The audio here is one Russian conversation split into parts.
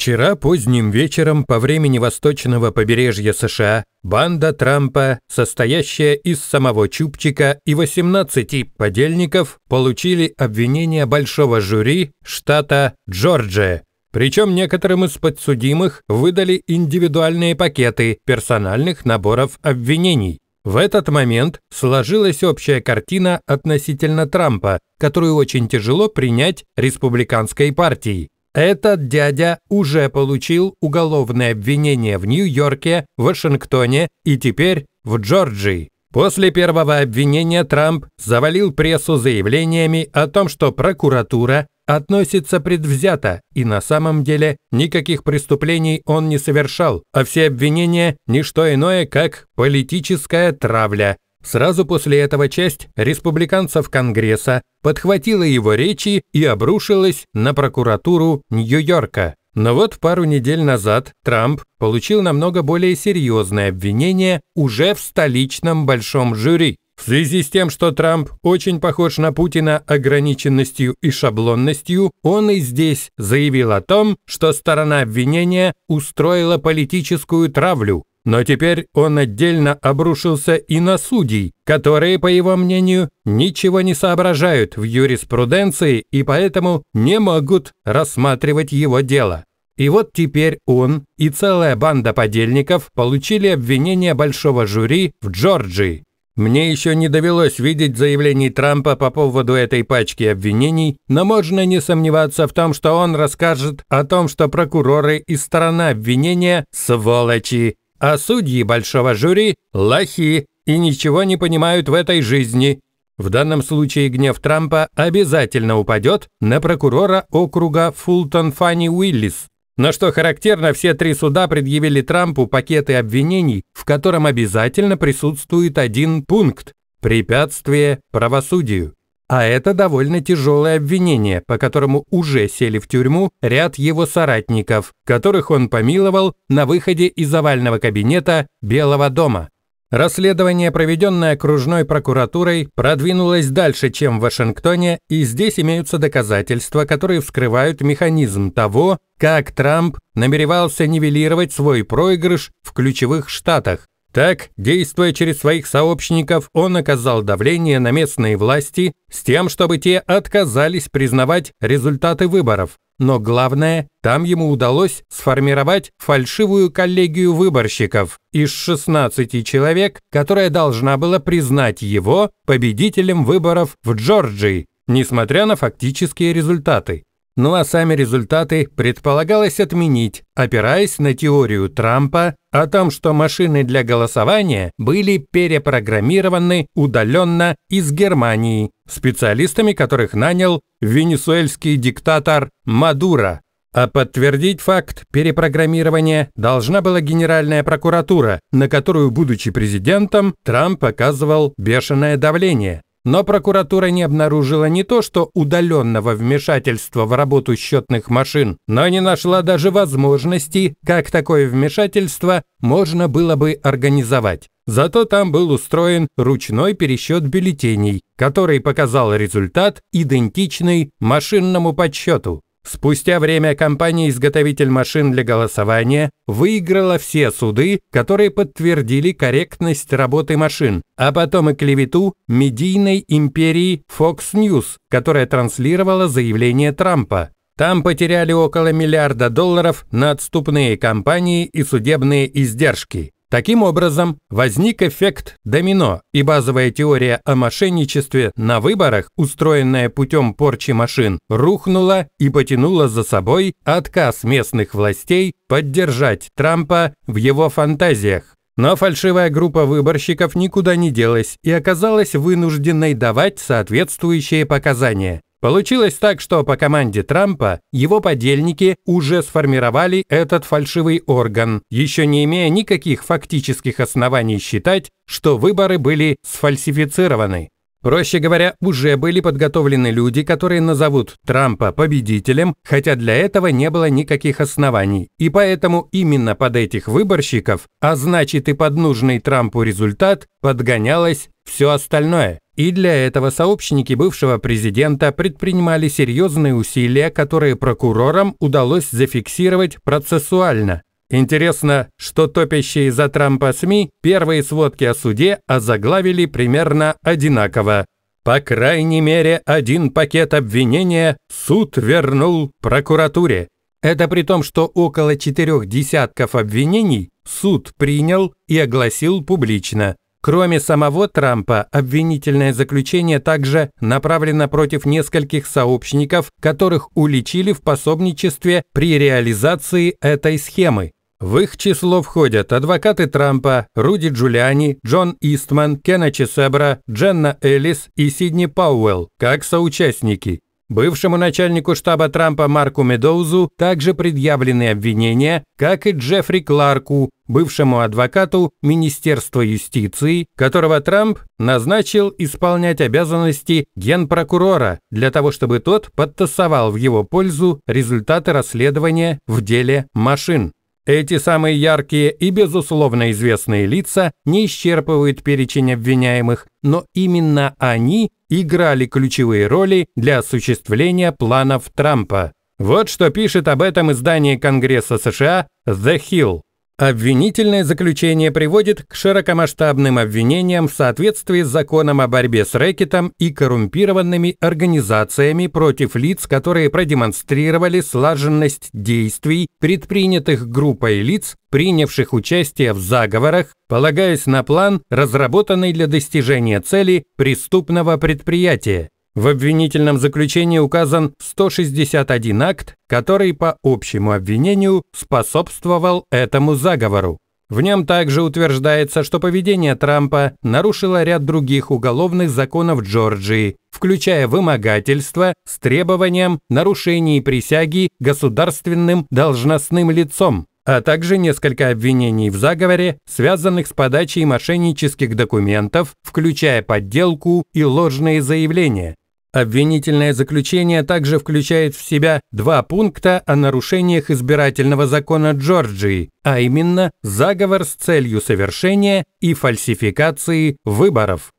Вчера поздним вечером по времени восточного побережья США банда Трампа, состоящая из самого Чупчика и 18 подельников, получили обвинение большого жюри штата Джорджия. Причем некоторым из подсудимых выдали индивидуальные пакеты персональных наборов обвинений. В этот момент сложилась общая картина относительно Трампа, которую очень тяжело принять республиканской партии. Этот дядя уже получил уголовное обвинение в Нью-Йорке, Вашингтоне и теперь в Джорджии. После первого обвинения Трамп завалил прессу заявлениями о том, что прокуратура относится предвзято, и на самом деле никаких преступлений он не совершал, а все обвинения – ничто иное, как политическая травля, Сразу после этого часть республиканцев Конгресса подхватила его речи и обрушилась на прокуратуру Нью-Йорка. Но вот пару недель назад Трамп получил намного более серьезное обвинение уже в столичном большом жюри. В связи с тем, что Трамп очень похож на Путина ограниченностью и шаблонностью, он и здесь заявил о том, что сторона обвинения устроила политическую травлю, но теперь он отдельно обрушился и на судей, которые, по его мнению, ничего не соображают в юриспруденции и поэтому не могут рассматривать его дело. И вот теперь он и целая банда подельников получили обвинение большого жюри в Джорджии. Мне еще не довелось видеть заявлений Трампа по поводу этой пачки обвинений, но можно не сомневаться в том, что он расскажет о том, что прокуроры и сторона обвинения – сволочи, а судьи большого жюри – лохи и ничего не понимают в этой жизни. В данном случае гнев Трампа обязательно упадет на прокурора округа Фултон Фанни Уиллис. на что характерно, все три суда предъявили Трампу пакеты обвинений, в котором обязательно присутствует один пункт – препятствие правосудию. А это довольно тяжелое обвинение, по которому уже сели в тюрьму ряд его соратников, которых он помиловал на выходе из овального кабинета Белого дома. Расследование, проведенное окружной прокуратурой, продвинулось дальше, чем в Вашингтоне, и здесь имеются доказательства, которые вскрывают механизм того, как Трамп намеревался нивелировать свой проигрыш в ключевых штатах, так, действуя через своих сообщников, он оказал давление на местные власти с тем, чтобы те отказались признавать результаты выборов. Но главное, там ему удалось сформировать фальшивую коллегию выборщиков из 16 человек, которая должна была признать его победителем выборов в Джорджии, несмотря на фактические результаты ну а сами результаты предполагалось отменить, опираясь на теорию Трампа о том, что машины для голосования были перепрограммированы удаленно из Германии, специалистами которых нанял венесуэльский диктатор Мадуро. А подтвердить факт перепрограммирования должна была Генеральная прокуратура, на которую, будучи президентом, Трамп оказывал бешеное давление. Но прокуратура не обнаружила не то, что удаленного вмешательства в работу счетных машин, но не нашла даже возможности, как такое вмешательство можно было бы организовать. Зато там был устроен ручной пересчет бюллетеней, который показал результат, идентичный машинному подсчету. Спустя время компания-изготовитель машин для голосования выиграла все суды, которые подтвердили корректность работы машин, а потом и клевету медийной империи Fox News, которая транслировала заявление Трампа. Там потеряли около миллиарда долларов на отступные компании и судебные издержки. Таким образом, возник эффект домино, и базовая теория о мошенничестве на выборах, устроенная путем порчи машин, рухнула и потянула за собой отказ местных властей поддержать Трампа в его фантазиях. Но фальшивая группа выборщиков никуда не делась и оказалась вынужденной давать соответствующие показания. Получилось так, что по команде Трампа его подельники уже сформировали этот фальшивый орган, еще не имея никаких фактических оснований считать, что выборы были сфальсифицированы. Проще говоря, уже были подготовлены люди, которые назовут Трампа победителем, хотя для этого не было никаких оснований. И поэтому именно под этих выборщиков, а значит и под нужный Трампу результат, подгонялось все остальное. И для этого сообщники бывшего президента предпринимали серьезные усилия, которые прокурорам удалось зафиксировать процессуально. Интересно, что топящие за Трампа СМИ первые сводки о суде озаглавили примерно одинаково. По крайней мере, один пакет обвинения суд вернул прокуратуре. Это при том, что около четырех десятков обвинений суд принял и огласил публично. Кроме самого Трампа, обвинительное заключение также направлено против нескольких сообщников, которых уличили в пособничестве при реализации этой схемы. В их число входят адвокаты Трампа, Руди Джулиани, Джон Истман, Кенна Чесебра, Дженна Эллис и Сидни Пауэлл, как соучастники. Бывшему начальнику штаба Трампа Марку Медоузу также предъявлены обвинения, как и Джеффри Кларку, бывшему адвокату Министерства юстиции, которого Трамп назначил исполнять обязанности генпрокурора для того, чтобы тот подтасовал в его пользу результаты расследования в деле машин. Эти самые яркие и, безусловно, известные лица не исчерпывают перечень обвиняемых, но именно они играли ключевые роли для осуществления планов Трампа. Вот что пишет об этом издание Конгресса США The Hill. Обвинительное заключение приводит к широкомасштабным обвинениям в соответствии с законом о борьбе с рэкетом и коррумпированными организациями против лиц, которые продемонстрировали слаженность действий, предпринятых группой лиц, принявших участие в заговорах, полагаясь на план, разработанный для достижения цели преступного предприятия. В обвинительном заключении указан 161 акт, который по общему обвинению способствовал этому заговору. В нем также утверждается, что поведение Трампа нарушило ряд других уголовных законов Джорджии, включая вымогательство с требованием нарушений присяги государственным должностным лицом, а также несколько обвинений в заговоре, связанных с подачей мошеннических документов, включая подделку и ложные заявления. Обвинительное заключение также включает в себя два пункта о нарушениях избирательного закона Джорджии, а именно заговор с целью совершения и фальсификации выборов.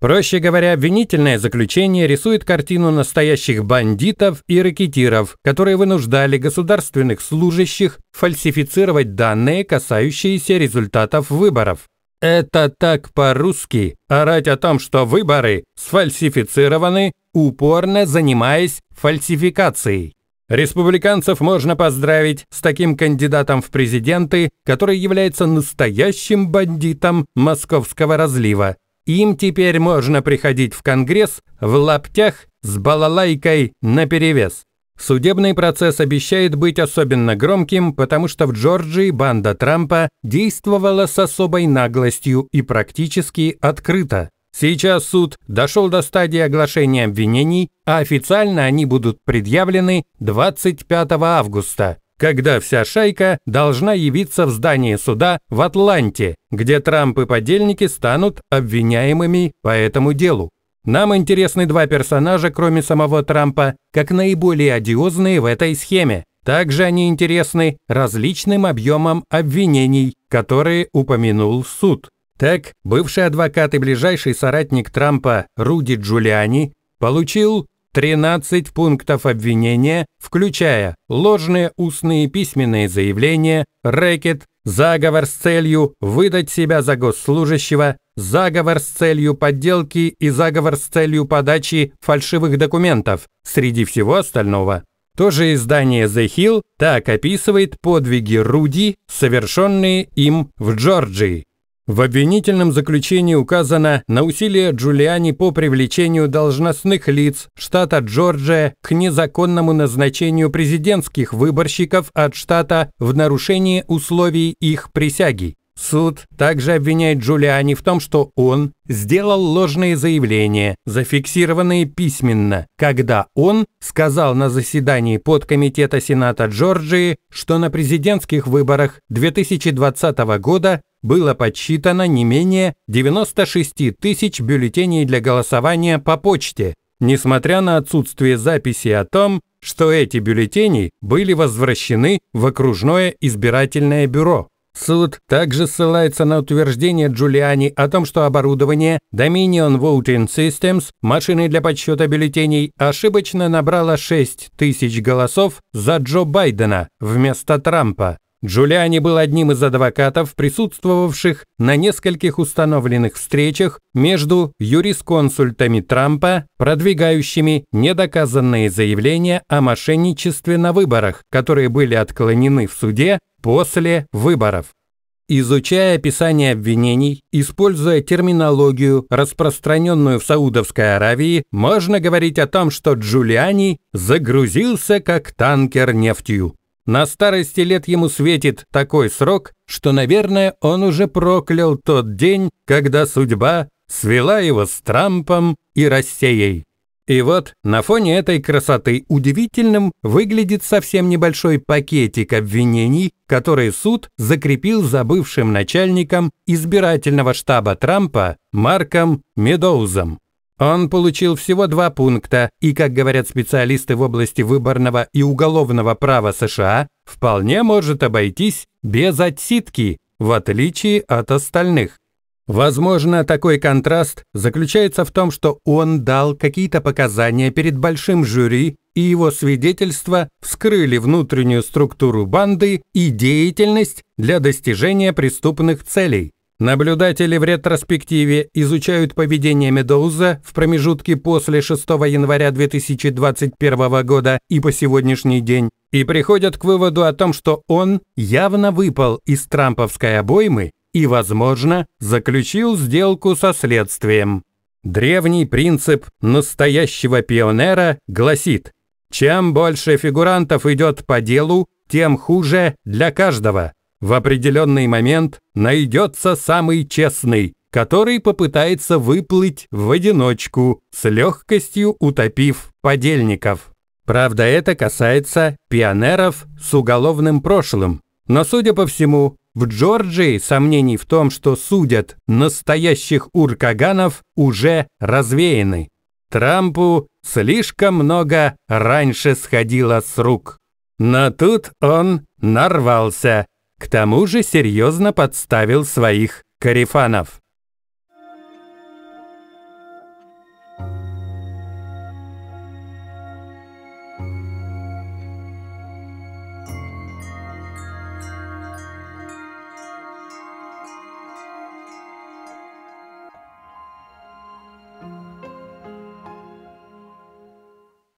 Проще говоря, обвинительное заключение рисует картину настоящих бандитов и ракетиров, которые вынуждали государственных служащих фальсифицировать данные, касающиеся результатов выборов. Это так по-русски орать о том, что выборы сфальсифицированы, упорно занимаясь фальсификацией. Республиканцев можно поздравить с таким кандидатом в президенты, который является настоящим бандитом московского разлива. Им теперь можно приходить в Конгресс в лаптях с балалайкой наперевес. Судебный процесс обещает быть особенно громким, потому что в Джорджии банда Трампа действовала с особой наглостью и практически открыто. Сейчас суд дошел до стадии оглашения обвинений, а официально они будут предъявлены 25 августа, когда вся шайка должна явиться в здании суда в Атланте, где Трамп и подельники станут обвиняемыми по этому делу. Нам интересны два персонажа, кроме самого Трампа, как наиболее одиозные в этой схеме. Также они интересны различным объемом обвинений, которые упомянул суд. Так, бывший адвокат и ближайший соратник Трампа Руди Джулиани получил 13 пунктов обвинения, включая ложные устные и письменные заявления, рэкет, заговор с целью выдать себя за госслужащего, заговор с целью подделки и заговор с целью подачи фальшивых документов, среди всего остального. То же издание The Hill так описывает подвиги Руди, совершенные им в Джорджии. В обвинительном заключении указано на усилия Джулиани по привлечению должностных лиц штата Джорджия к незаконному назначению президентских выборщиков от штата в нарушении условий их присяги. Суд также обвиняет Джулиани в том, что он сделал ложные заявления, зафиксированные письменно, когда он сказал на заседании подкомитета Сената Джорджии, что на президентских выборах 2020 года было подсчитано не менее 96 тысяч бюллетеней для голосования по почте, несмотря на отсутствие записи о том, что эти бюллетени были возвращены в окружное избирательное бюро. Суд также ссылается на утверждение Джулиани о том, что оборудование Dominion Voting Systems, машины для подсчета бюллетеней, ошибочно набрало 6 тысяч голосов за Джо Байдена вместо Трампа. Джулиани был одним из адвокатов, присутствовавших на нескольких установленных встречах между юрисконсультами Трампа, продвигающими недоказанные заявления о мошенничестве на выборах, которые были отклонены в суде после выборов. Изучая описание обвинений, используя терминологию, распространенную в Саудовской Аравии, можно говорить о том, что Джулиани загрузился как танкер нефтью. На старости лет ему светит такой срок, что, наверное, он уже проклял тот день, когда судьба свела его с Трампом и Россией. И вот на фоне этой красоты удивительным выглядит совсем небольшой пакетик обвинений, который суд закрепил за бывшим начальником избирательного штаба Трампа Марком Медоузом. Он получил всего два пункта, и, как говорят специалисты в области выборного и уголовного права США, вполне может обойтись без отсидки, в отличие от остальных. Возможно, такой контраст заключается в том, что он дал какие-то показания перед большим жюри, и его свидетельства вскрыли внутреннюю структуру банды и деятельность для достижения преступных целей. Наблюдатели в ретроспективе изучают поведение Медоуза в промежутке после 6 января 2021 года и по сегодняшний день и приходят к выводу о том, что он явно выпал из трамповской обоймы и, возможно, заключил сделку со следствием. Древний принцип настоящего пионера гласит, чем больше фигурантов идет по делу, тем хуже для каждого. В определенный момент найдется самый честный, который попытается выплыть в одиночку, с легкостью утопив подельников. Правда, это касается пионеров с уголовным прошлым. Но, судя по всему, в Джорджии сомнений в том, что судят настоящих уркаганов, уже развеяны. Трампу слишком много раньше сходило с рук. Но тут он нарвался. К тому же серьезно подставил своих карифанов.